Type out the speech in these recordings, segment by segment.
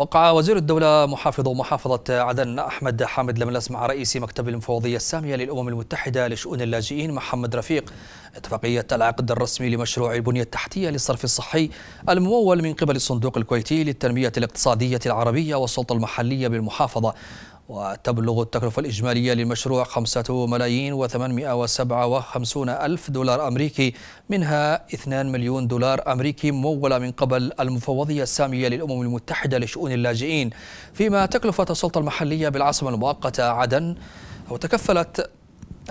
وقع وزير الدولة محافظ محافظة عدن أحمد حامد لملس مع رئيس مكتب المفوضية السامية للأمم المتحدة لشؤون اللاجئين محمد رفيق اتفاقية العقد الرسمي لمشروع البنية التحتية للصرف الصحي الممول من قبل الصندوق الكويتي للتنمية الاقتصادية العربية والسلطة المحلية بالمحافظة وتبلغ التكلفة الإجمالية للمشروع خمسة ملايين وثمانمائة وسبعة وخمسون ألف دولار أمريكي منها اثنان مليون دولار أمريكي ممولة من قبل المفوضية السامية للأمم المتحدة لشؤون اللاجئين فيما تكلفة السلطة المحلية بالعاصمة المؤقتة عدن وتكفلت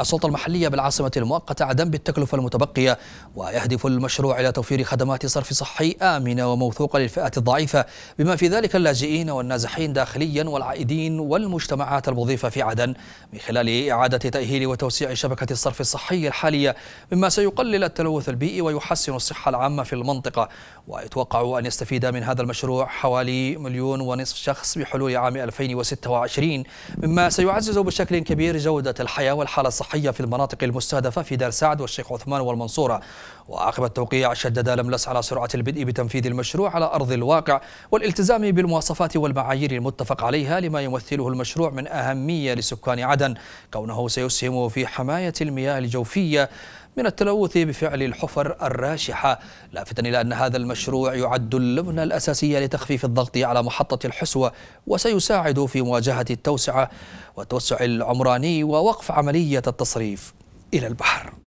السلطة المحلية بالعاصمة المؤقتة عدم بالتكلفة المتبقية ويهدف المشروع إلى توفير خدمات صرف صحي آمنة وموثوقة للفئات الضعيفة بما في ذلك اللاجئين والنازحين داخليا والعائدين والمجتمعات المضيفة في عدن من خلال إعادة تأهيل وتوسيع شبكة الصرف الصحي الحالية مما سيقلل التلوث البيئي ويحسن الصحة العامة في المنطقة ويتوقع أن يستفيد من هذا المشروع حوالي مليون ونصف شخص بحلول عام 2026 مما سيعزز بشكل كبير جودة الحياة والحالة الصحية الصحية في المناطق المستهدفة في دار سعد والشيخ عثمان والمنصورة وعقب التوقيع شدد لملس على سرعة البدء بتنفيذ المشروع على أرض الواقع والالتزام بالمواصفات والمعايير المتفق عليها لما يمثله المشروع من أهمية لسكان عدن كونه سيسهم في حماية المياه الجوفية من التلوث بفعل الحفر الراشحة لافتا إلى أن هذا المشروع يعد اللبنة الأساسية لتخفيف الضغط على محطة الحسوة وسيساعد في مواجهة التوسعة والتوسع العمراني ووقف عملية التصريف إلى البحر